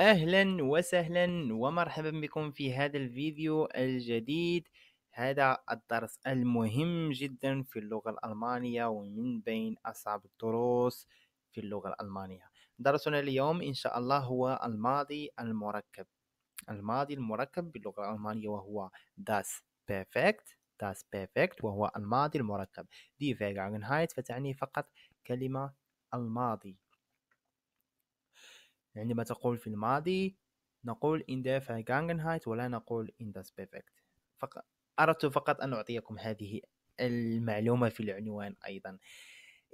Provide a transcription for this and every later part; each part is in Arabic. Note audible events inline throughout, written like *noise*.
اهلا وسهلا ومرحبا بكم في هذا الفيديو الجديد هذا الدرس المهم جدا في اللغة الألمانية ومن بين أصعب الدروس في اللغة الألمانية درسنا اليوم إن شاء الله هو الماضي المركب الماضي المركب باللغة الألمانية وهو das perfect das perfect وهو الماضي المركب die Vergangenheit فتعني فقط كلمة الماضي عندما تقول في الماضي نقول in the vergangenheit ولا نقول in the perfect فق... أردت فقط أن أعطيكم هذه المعلومة في العنوان أيضا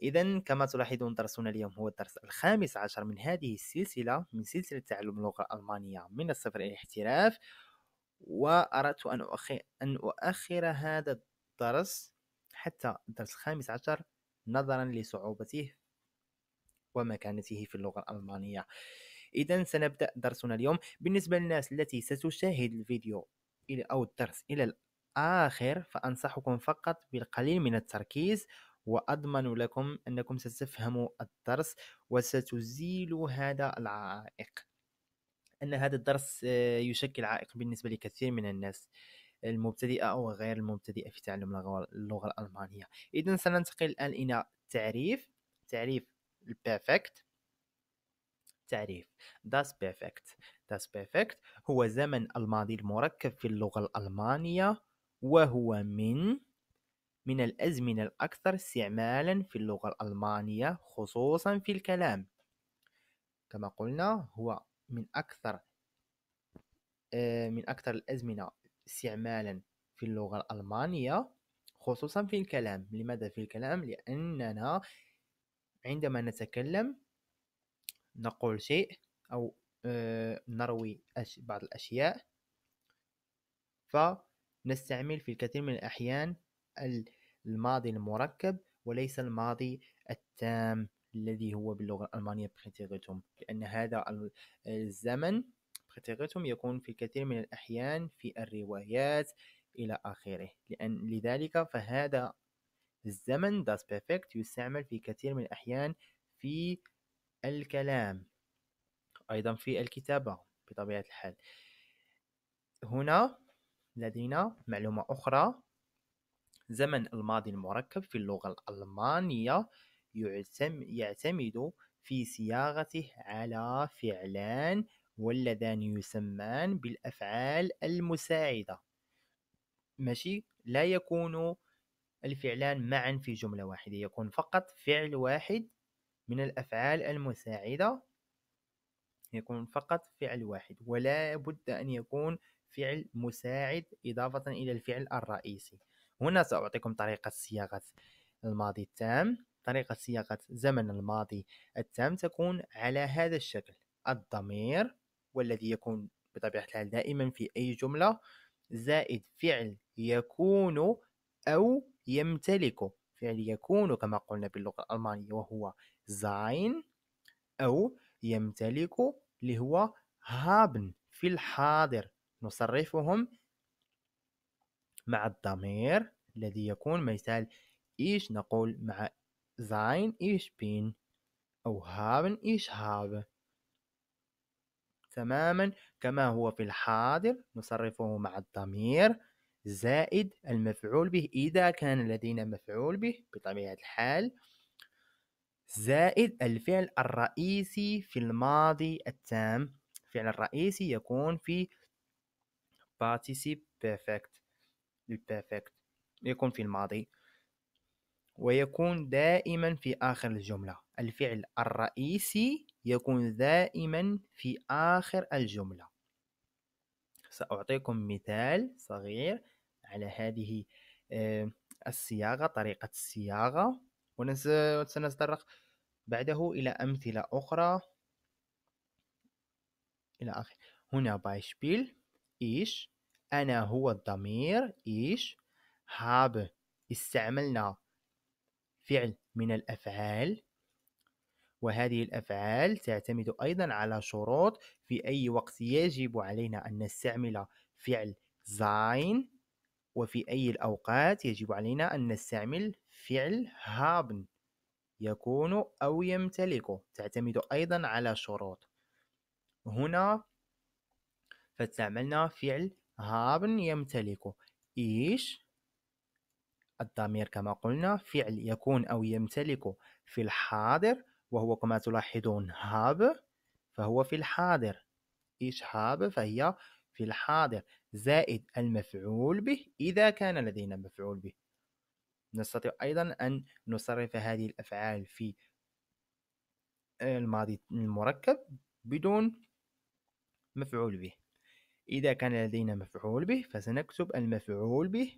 إذا كما تلاحظون درسنا اليوم هو الدرس الخامس عشر من هذه السلسلة من سلسلة تعلم اللغة الألمانية من الصفر إلى الاحتراف وأردت أن أؤخر, أن أؤخر هذا الدرس حتى الدرس الخامس عشر نظرا لصعوبته ومكانته في اللغة الألمانية إذا سنبدأ درسنا اليوم بالنسبة للناس التي ستشاهد الفيديو إلى أو الدرس إلى الآخر فأنصحكم فقط بالقليل من التركيز وأضمن لكم أنكم ستفهموا الدرس وستزيل هذا العائق أن هذا الدرس آه، يشكل عائق بالنسبة لكثير من الناس المبتدئة أو غير المبتدئة في تعلم اللغة الألمانية إذا سننتقل الآن إلى تعريف تعريف البيرفكت التعريف داس بيرفكت داس بيرفكت هو زمن الماضي المركب في اللغة الألمانية وهو من من الأزمنة الأكثر استعمالا في اللغة الألمانية خصوصا في الكلام كما قلنا هو من أكثر آه، من أكثر الأزمنة استعمالا في اللغة الألمانية خصوصا في الكلام لماذا في الكلام؟ لأننا عندما نتكلم نقول شيء أو آه، نروي بعض الأشياء فنستعمل في الكثير من الأحيان الماضي المركب وليس الماضي التام الذي هو باللغة الألمانية بريتيريتوم لأن هذا الزمن بريتيريتوم يكون في الكثير من الأحيان في الروايات إلى آخره لأن لذلك فهذا الزمن داس بيرفكت يستعمل في كثير من الأحيان في الكلام أيضا في الكتابة بطبيعة الحال هنا لدينا معلومة أخرى زمن الماضي المركب في اللغة الألمانية يعتمد في صياغته على فعلان واللذان يسمان بالأفعال المساعدة ماشي لا يكون الفعلان معا في جملة واحدة يكون فقط فعل واحد من الأفعال المساعدة يكون فقط فعل واحد ولا بد أن يكون فعل مساعد إضافة إلى الفعل الرئيسي هنا سأعطيكم طريقة صياغة الماضي التام طريقة صياغة زمن الماضي التام تكون على هذا الشكل الضمير والذي يكون بطبيعة الحال دائما في أي جملة زائد فعل يكون أو يمتلك الفعل يكون كما قلنا باللغة الألمانية وهو sein أو يمتلك اللي هو haben في الحاضر نصرفهم مع الضمير الذي يكون مثال إيش نقول مع sein إيش بين أو haben إيش هاب تماما كما هو في الحاضر نصرفه مع الضمير زائد المفعول به إذا كان لدينا مفعول به بطبيعة الحال زائد الفعل الرئيسي في الماضي التام الفعل الرئيسي يكون في participe perfect perfect يكون في الماضي ويكون دائما في آخر الجملة الفعل الرئيسي يكون دائما في آخر الجملة سأعطيكم مثال صغير على هذه آه، الصياغة طريقة الصياغة وسنتطرق بعده إلى أمثلة أخرى إلى آخره هنا بايشبيل إيش أنا هو الضمير إيش هاب استعملنا فعل من الأفعال وهذه الأفعال تعتمد أيضا على شروط في أي وقت يجب علينا أن نستعمل فعل sein وفي أي الأوقات يجب علينا أن نستعمل فعل هابن يكون أو يمتلك تعتمد أيضا على شروط هنا فاستعملنا فعل هابن يمتلك إيش الضمير كما قلنا فعل يكون أو يمتلك في الحاضر وهو كما تلاحظون هاب فهو في الحاضر إيش هاب فهي في الحاضر زائد المفعول به إذا كان لدينا مفعول به نستطيع أيضا أن نصرف هذه الأفعال في الماضي المركب بدون مفعول به إذا كان لدينا مفعول به فسنكتب المفعول به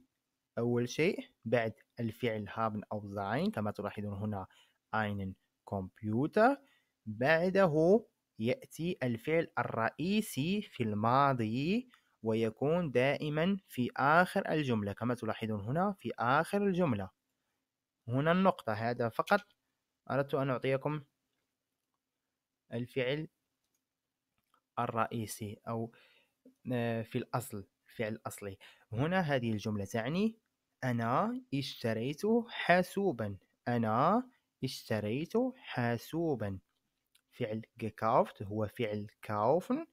أول شيء بعد الفعل haben أو sein كما تلاحظون هنا أين كمبيوتر بعده يأتي الفعل الرئيسي في الماضي ويكون دائما في آخر الجملة كما تلاحظون هنا في آخر الجملة هنا النقطة هذا فقط أردت أن أعطيكم الفعل الرئيسي أو آه، في الأصل الفعل الأصلي هنا هذه الجملة تعني أنا اشتريت حاسوبا أنا اشتريت حاسوبا فعل gekauft هو فعل kaufen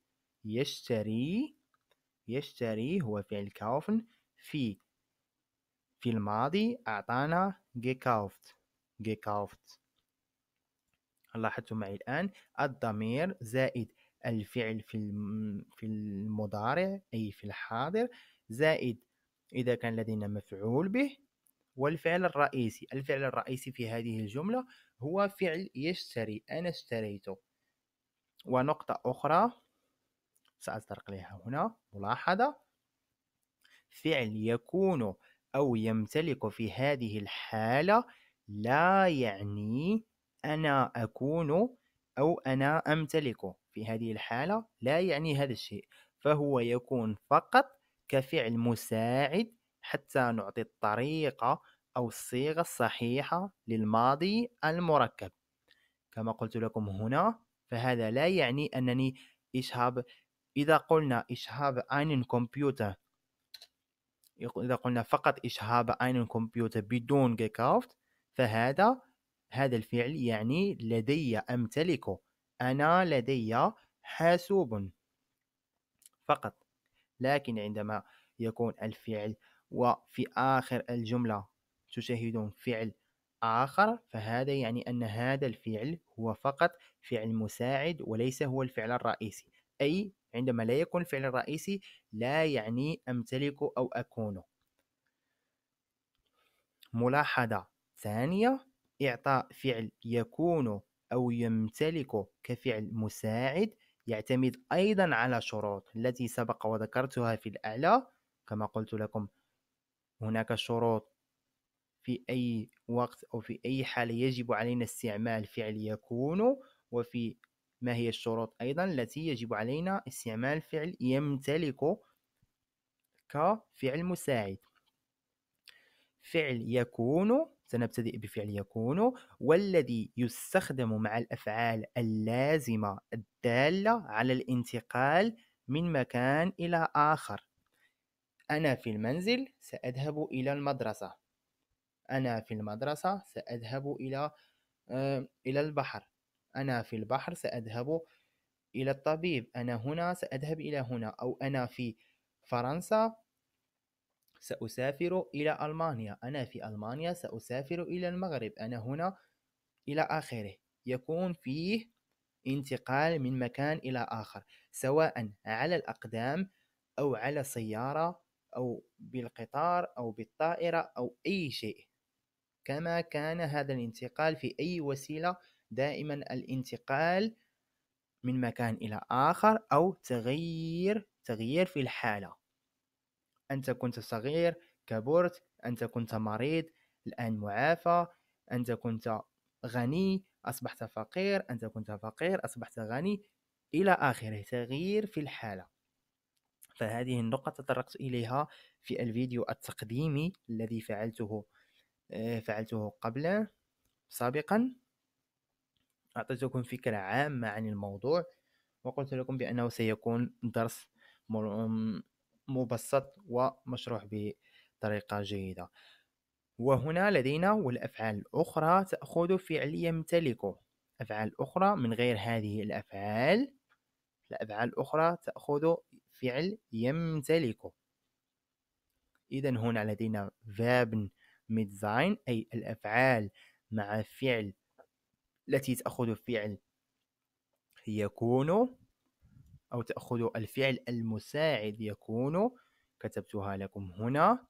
يشتري يشتري هو فعل kaufen في في الماضي أعطانا gekauft gekauft لاحظتوا معي الآن الضمير زائد الفعل في في المضارع أي في الحاضر زائد إذا كان لدينا مفعول به والفعل الرئيسي الفعل الرئيسي في هذه الجملة هو فعل يشتري أنا اشتريت ونقطة أخرى سأطرق لها هنا ملاحظة فعل يكون أو يمتلك في هذه الحالة لا يعني أنا أكون أو أنا أمتلك في هذه الحالة لا يعني هذا الشيء فهو يكون فقط كفعل مساعد حتى نعطي الطريقة أو الصيغة الصحيحة للماضي المركب كما قلت لكم هنا فهذا لا يعني أنني إشهاب إذا قلنا إشهاب أين كمبيوتر إذا قلنا فقط إشهاب أين كمبيوتر بدون جيكافت فهذا هذا الفعل يعني لدي أمتلك أنا لدي حاسوب فقط لكن عندما يكون الفعل وفي آخر الجملة تشاهدون فعل آخر فهذا يعني أن هذا الفعل هو فقط فعل مساعد وليس هو الفعل الرئيسي أي عندما لا يكون الفعل الرئيسي لا يعني أمتلك أو أكون ملاحظة ثانية إعطاء فعل يكون أو يمتلك كفعل مساعد يعتمد أيضا على شروط التي سبق وذكرتها في الأعلى كما قلت لكم هناك شروط في أي وقت أو في أي حالة يجب علينا استعمال فعل يكون وفي ما هي الشروط أيضا التي يجب علينا استعمال فعل يمتلك كفعل مساعد فعل يكون سنبتدئ بفعل يكون والذي يستخدم مع الأفعال اللازمة الدالة على الانتقال من مكان إلى آخر أنا في المنزل سأذهب إلى المدرسة أنا في المدرسة سأذهب إلى آه، إلى البحر أنا في البحر سأذهب إلى الطبيب أنا هنا سأذهب إلى هنا أو أنا في فرنسا سأسافر إلى ألمانيا أنا في ألمانيا سأسافر إلى المغرب أنا هنا إلى آخره يكون فيه انتقال من مكان إلى آخر سواء على الأقدام أو على سيارة أو بالقطار أو بالطائرة أو أي شيء كما كان هذا الانتقال في أي وسيلة دائما الانتقال من مكان إلى آخر أو تغيير تغيير في الحالة أنت كنت صغير كبرت أنت كنت مريض الآن معافى أنت كنت غني أصبحت فقير أنت كنت فقير أصبحت غني إلى آخره تغيير في الحالة فهذه النقطة تطرقت إليها في الفيديو التقديمي الذي فعلته آه، فعلته قبل سابقا أعطيتكم فكرة عامة عن الموضوع وقلت لكم بأنه سيكون درس مبسط ومشروح بطريقة جيدة وهنا لدينا والأفعال الأخرى تأخذ فعل يمتلكه أفعال أخرى من غير هذه الأفعال الأفعال الأخرى تأخذ فعل يمتلكه إذا هنا لدينا verb mit sein أي الأفعال مع فعل التي تأخذ فعل يكون أو تأخذ الفعل المساعد يكون كتبتها لكم هنا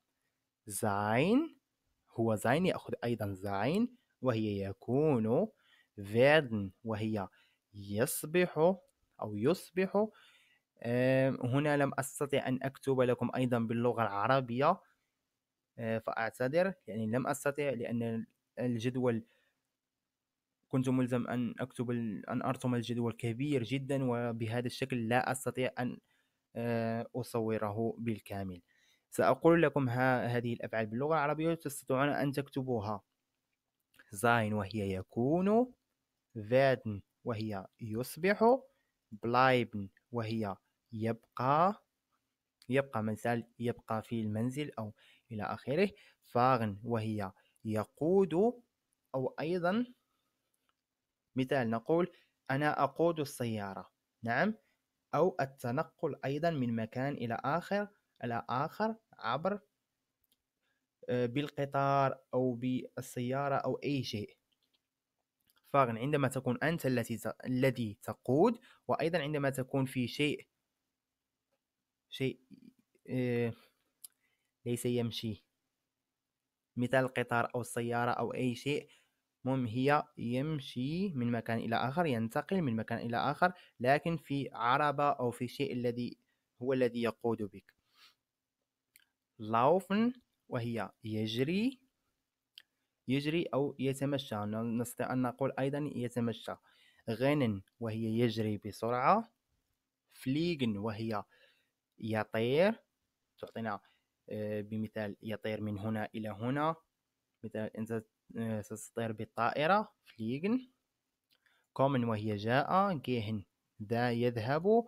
sein هو sein يأخذ أيضا sein وهي يكون werden وهي يصبح أو يصبح هنا لم أستطع أن أكتب لكم أيضا باللغة العربية آه، فأعتذر يعني لم أستطع لأن الجدول كنت ملزم أن أكتب أن أرسم الجدول كبير جدا وبهذا الشكل لا أستطيع أن آه، أصوره بالكامل سأقول لكم ها هذه الأفعال باللغة العربية تستطيعون أن تكتبوها sein وهي يكون فادن وهي يصبح بلايبن وهي يبقى يبقى مثال يبقى في المنزل أو إلى آخره فاغن وهي يقود أو أيضا مثال نقول أنا أقود السيارة نعم أو التنقل أيضا من مكان إلى آخر إلى آخر عبر آه، بالقطار أو بالسيارة أو أي شيء فاغن عندما تكون أنت التي الذي تقود وأيضا عندما تكون في شيء شيء آه، ليس يمشي مثال القطار أو السيارة أو أي شيء مهم هي يمشي من مكان إلى آخر ينتقل من مكان إلى آخر لكن في عربة أو في شيء الذي هو الذي يقود بك لاوفن وهي يجري يجري أو يتمشى نستطيع أن نقول أيضا يتمشى غنن وهي يجري بسرعة فليجن وهي يطير تعطينا آه، بمثال يطير من هنا إلى هنا مثال أنت آه، ستطير بالطائرة فليجن كومن وهي جاء جيهن ذا يذهب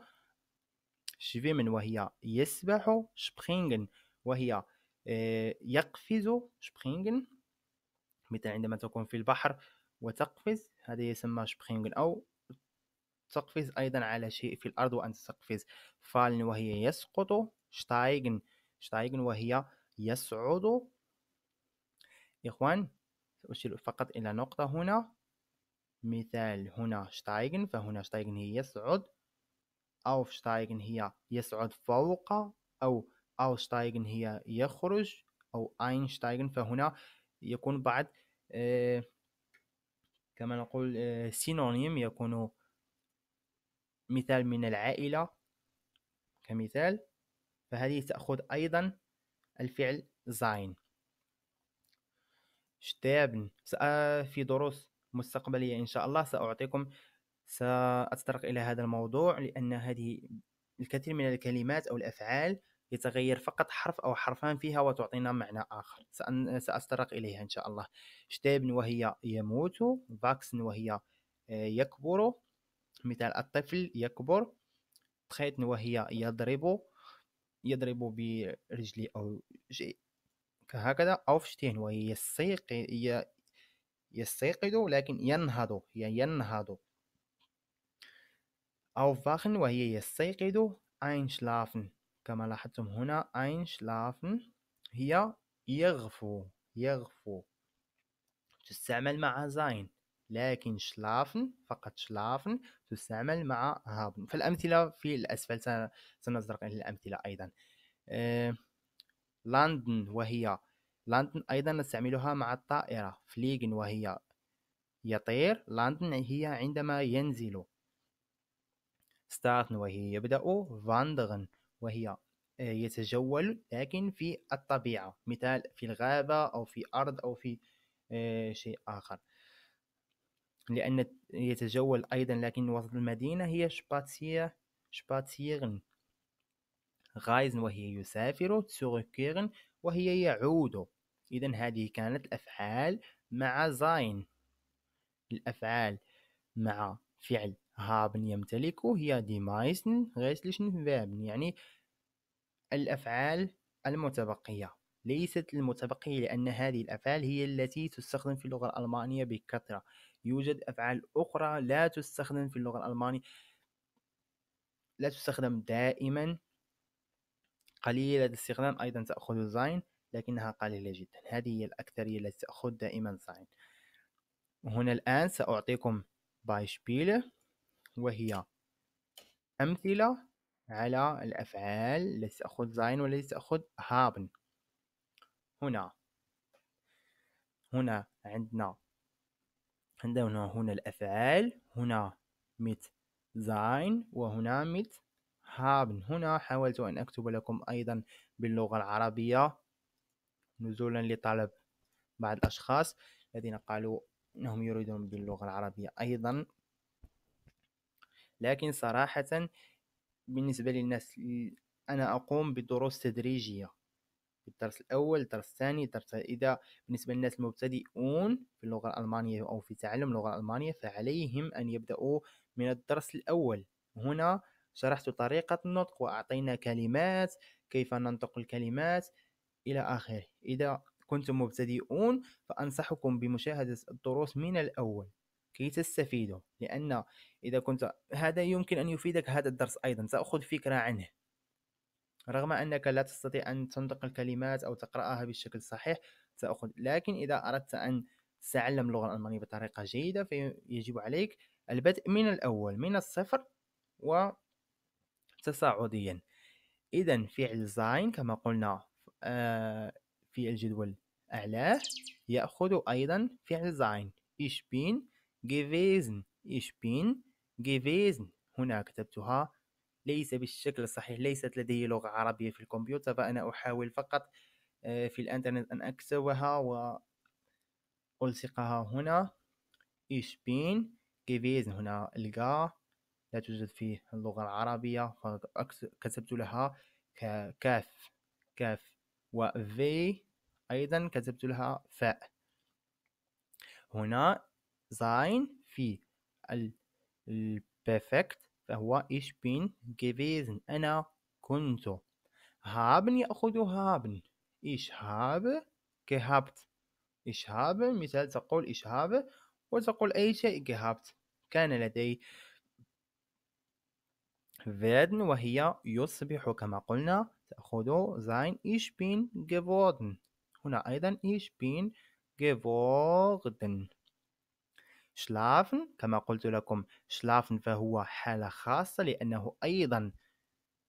شفيمن وهي يسبح شبخينغن وهي آه، يقفز شبخينغن مثل عندما تكون في البحر وتقفز هذا يسمى شبخينغن أو تقفز أيضا على شيء في الأرض وأنت تقفز فالن وهي يسقط شتايغن شتايغن وهي يصعد إخوان اشير فقط إلى نقطة هنا مثال هنا شتايغن فهنا شتايغن هي يصعد أو شتايغن هي يصعد فوق أو أو شتايغن هي يخرج أو أينشتايغن فهنا يكون بعد آه، كما نقول آه، سينونيم يكون مثال من العائلة كمثال فهذه تأخذ أيضا الفعل sein شتابن في دروس مستقبلية إن شاء الله سأعطيكم سأتطرق إلى هذا الموضوع لأن هذه الكثير من الكلمات أو الأفعال يتغير فقط حرف أو حرفان فيها وتعطينا معنى آخر سأتطرق إليها إن شاء الله شتابن وهي يموت فاكسن وهي آه، يكبر مثال الطفل يكبر تخيتن وهي يضرب يضرب برجلي أو شيء كهكذا أوفشتين وهي يستيقظ يستيقظ لكن ينهض يعني ينهض فاخن وهي يستيقظ اينشلافن كما لاحظتم هنا اينشلافن هي يغفو يغفو تستعمل مع زين لكن شلافن فقط شلافن تستعمل مع هابن فالأمثلة في الأسفل سنزرق الأمثلة أيضا أه وهي لندن أيضا نستعملها مع الطائرة فليجن وهي يطير لندن هي عندما ينزل ستارتن وهي يبدأ فاندغن وهي آه، يتجول لكن في الطبيعة مثال في الغابة أو في أرض أو في آه، شيء آخر لأن يتجول أيضا لكن وسط المدينة هي شباتير شباتيرن غايزن وهي يسافر تسوكيرن وهي يعود إذا هذه كانت الأفعال مع زاين الأفعال مع فعل هابن يمتلك هي دي مايسن غيسلشن فابن يعني الأفعال المتبقية ليست المتبقية لأن هذه الأفعال هي التي تستخدم في اللغة الألمانية بكثرة يوجد أفعال أخرى لا تستخدم في اللغة الألمانية لا تستخدم دائما قليلة الاستخدام أيضا تأخذ زين لكنها قليلة جدا هذه هي الأكثرية التي تأخذ دائما زين هنا الآن سأعطيكم بايشبيلة وهي أمثلة على الأفعال التي تأخذ زين والتي تأخذ هابن هنا هنا عندنا عندنا هنا الأفعال هنا mit sein وهنا mit haben هنا حاولت أن أكتب لكم أيضا باللغة العربية نزولا لطلب بعض الأشخاص الذين قالوا أنهم يريدون باللغة العربية أيضا لكن صراحة بالنسبة للناس أنا أقوم بدروس تدريجية الدرس الاول الدرس الثاني الدرس اذا بالنسبه للناس المبتدئون في اللغه الالمانيه او في تعلم اللغه الالمانيه فعليهم ان يبداوا من الدرس الاول هنا شرحت طريقه النطق واعطينا كلمات كيف ننطق الكلمات الى اخره اذا كنتم مبتدئون فانصحكم بمشاهده الدروس من الاول كي تستفيدوا لان اذا كنت هذا يمكن ان يفيدك هذا الدرس ايضا ساخذ فكره عنه رغم أنك لا تستطيع أن تنطق الكلمات أو تقرأها بالشكل الصحيح تأخذ لكن إذا أردت أن تتعلم اللغة الألمانية بطريقة جيدة فيجب عليك البدء من الأول من الصفر وتصاعديا إذا فعل زاين كما قلنا آه، في الجدول أعلاه يأخذ أيضا فعل زاين إيش بين جيفيزن إيش بين جيفيزن هنا كتبتها ليس بالشكل الصحيح ليست لدي لغة عربية في الكمبيوتر فأنا أحاول فقط آه، في الإنترنت أن أكتبها وألصقها هنا إيش بين كيفيز هنا الجا لا توجد فيه اللغة العربية فكتبت لها كاف كاف و في أيضا كتبت لها فاء هنا زين في البرفكت فهو ich bin gewesen أنا كنت haben يأخذ haben ich habe gehabt ich habe مثال تقول ich habe وتقول أي شيء gehabt كان لدي werden وهي يصبح كما قلنا تأخذ sein ich bin geworden هنا أيضا ich bin geworden شلافن كما قلت لكم شلافن فهو حالة خاصة لأنه أيضا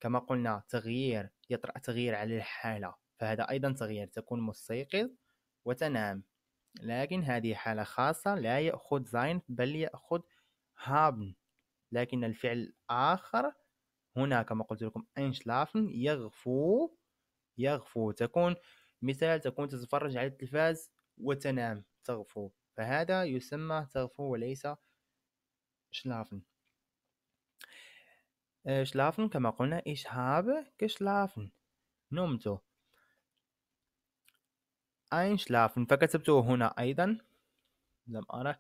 كما قلنا تغيير يطرأ تغيير على الحالة فهذا أيضا تغيير تكون مستيقظ وتنام لكن هذه حالة خاصة لا يأخذ زين بل يأخذ هابن لكن الفعل الآخر هنا كما قلت لكم انشلافن يغفو يغفو تكون مثال تكون تتفرج على التلفاز وتنام تغفو فهذا يسمى تغفو وليس شلافن آه، شلافن كما قلنا ايش هاب كشلافن نومتو اين شلافن فكتبته هنا ايضا لم ارى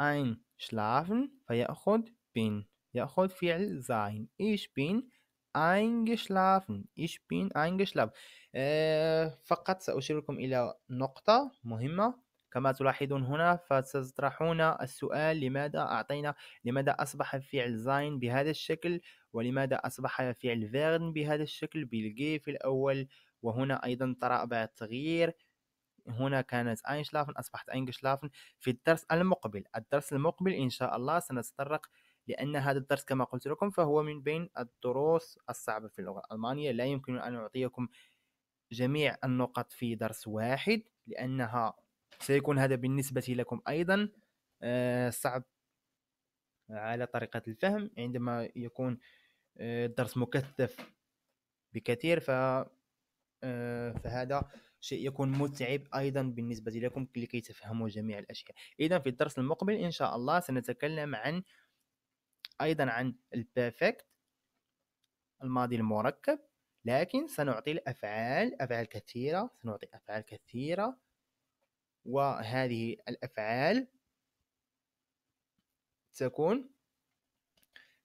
اين شلافن فياخذ بين ياخذ فعل زاين ايش بين اين شلافن ايش بين اين شلافن أه فقط ساشيركم الى نقطه مهمه كما تلاحظون هنا فستطرحون السؤال لماذا أعطينا لماذا أصبح فعل زاين بهذا الشكل ولماذا أصبح فعل فيرن بهذا الشكل بالجي في الأول وهنا أيضا ترى بعد تغيير هنا كانت اينشلافن أصبحت اينشلافن في الدرس المقبل الدرس المقبل إن شاء الله سنتطرق لأن هذا الدرس كما قلت لكم فهو من بين الدروس الصعبة في اللغة الألمانية لا يمكن أن أعطيكم جميع النقط في درس واحد لأنها سيكون هذا بالنسبة لكم أيضا آه، صعب على طريقة الفهم عندما يكون آه، الدرس مكثف بكثير ف آه، فهذا شيء يكون متعب ايضا بالنسبه لكم لكي تفهموا جميع الاشياء اذا في الدرس المقبل ان شاء الله سنتكلم عن ايضا عن البيرفكت الماضي المركب لكن سنعطي الافعال افعال كثيره سنعطي افعال كثيره وهذه الأفعال تكون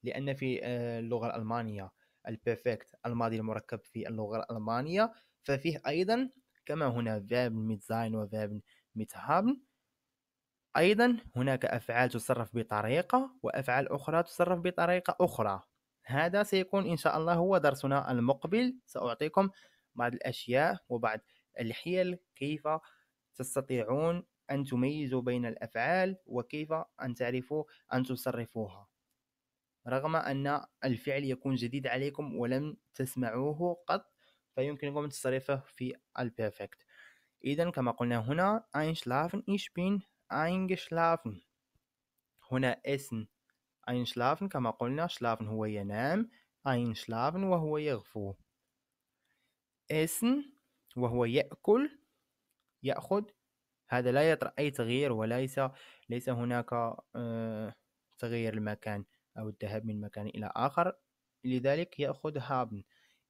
لأن في آه، اللغة الألمانية البيرفكت الماضي المركب في اللغة الألمانية ففيه أيضا كما هنا فيرب ميت زاين وفيرب ميت هابن أيضا هناك أفعال تصرف بطريقة وأفعال أخرى تصرف بطريقة أخرى هذا سيكون إن شاء الله هو درسنا المقبل سأعطيكم بعض الأشياء وبعض الحيل كيف تستطيعون أن تميزوا بين الأفعال وكيف أن تعرفوا أن تصرفوها رغم أن الفعل يكون جديد عليكم ولم تسمعوه قط فيمكنكم تصريفه في البيرفكت إذا كما قلنا هنا einschlafen ich bin eingeschlafen هنا اسم einschlafen كما قلنا schlafen هو ينام einschlafen وهو يغفو اسم وهو يأكل يأخذ هذا لا يطرأ أي تغيير وليس ليس هناك آه، تغيير المكان أو الذهاب من مكان إلى آخر لذلك يأخذ هابن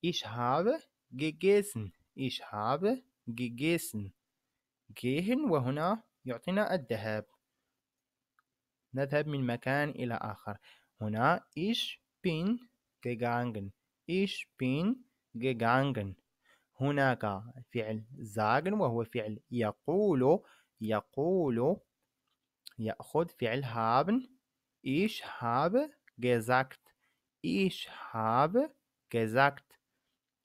ايش هاب جيجيسن ايش هاب جيجيسن جيهن وهنا يعطينا الذهاب نذهب من مكان إلى آخر هنا ايش بين جيجانجن ايش بين جيجانجن هناك فعل sagen وهو فعل يقول يقول يأخذ فعل haben ich habe gesagt ich habe gesagt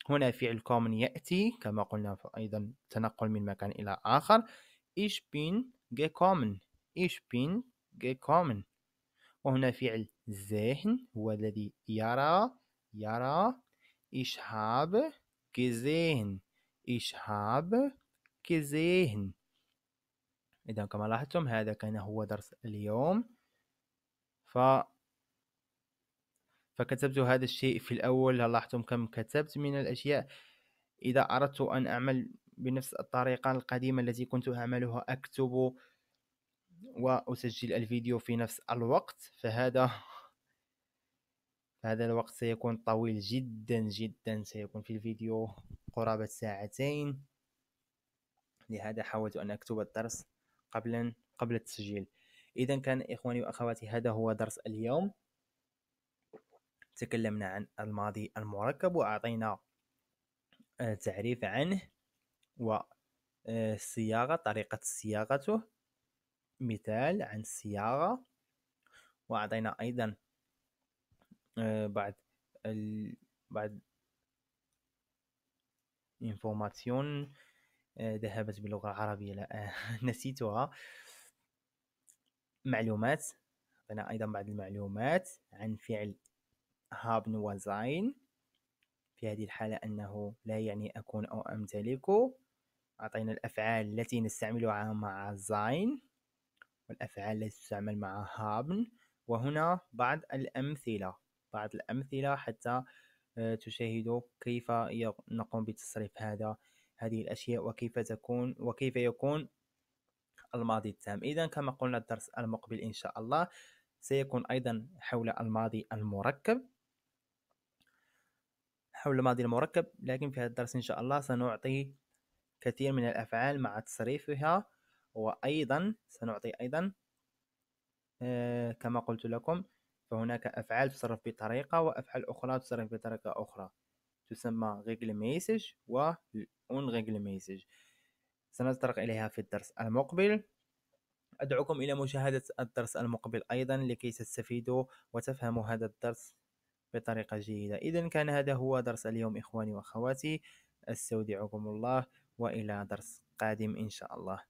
هنا فعل kommen يأتي كما قلنا أيضا تنقل من مكان إلى آخر ich bin gekommen ich bin gekommen وهنا فعل sehen هو الذي يرى يرى ich habe gesehen ich habe gesehen إذا كما لاحظتم هذا كان هو درس اليوم ف فكتبت هذا الشيء في الأول هل لاحظتم كم كتبت من الأشياء إذا أردت أن أعمل بنفس الطريقة القديمة التي كنت أعملها أكتب وأسجل الفيديو في نفس الوقت فهذا فهذا الوقت سيكون طويل جدا جدا سيكون في الفيديو قرابة ساعتين لهذا حاولت أن أكتب الدرس قبل قبل التسجيل إذا كان إخواني وأخواتي هذا هو درس اليوم تكلمنا عن الماضي المركب وأعطينا آه، تعريف عنه وصياغة آه، طريقة صياغته مثال عن الصياغة وأعطينا أيضا آه، بعد ال... بعد انفورماسيون آه، ذهبت باللغة العربية لا آه، *laughs* نسيتها معلومات عطينا أيضا بعض المعلومات عن فعل هابن وزاين في هذه الحالة أنه لا يعني أكون أو أمتلك أعطينا الأفعال التي نستعملها مع زاين والأفعال التي تستعمل مع هابن وهنا بعض الأمثلة بعض الأمثلة حتى آه، تشاهدوا كيف نقوم بتصريف هذا هذه الأشياء وكيف تكون وكيف يكون الماضي التام إذا كما قلنا الدرس المقبل إن شاء الله سيكون أيضا حول الماضي المركب حول الماضي المركب لكن في هذا الدرس إن شاء الله سنعطي كثير من الأفعال مع تصريفها وأيضا سنعطي أيضا آه، كما قلت لكم فهناك أفعال تصرف بطريقة وأفعال أخرى تصرف بطريقة أخرى تسمى غيغل ميسج و غيغل ميسج سنتطرق إليها في الدرس المقبل أدعوكم إلى مشاهدة الدرس المقبل أيضا لكي تستفيدوا وتفهموا هذا الدرس بطريقة جيدة إذا كان هذا هو درس اليوم إخواني وأخواتي أستودعكم الله وإلى درس قادم إن شاء الله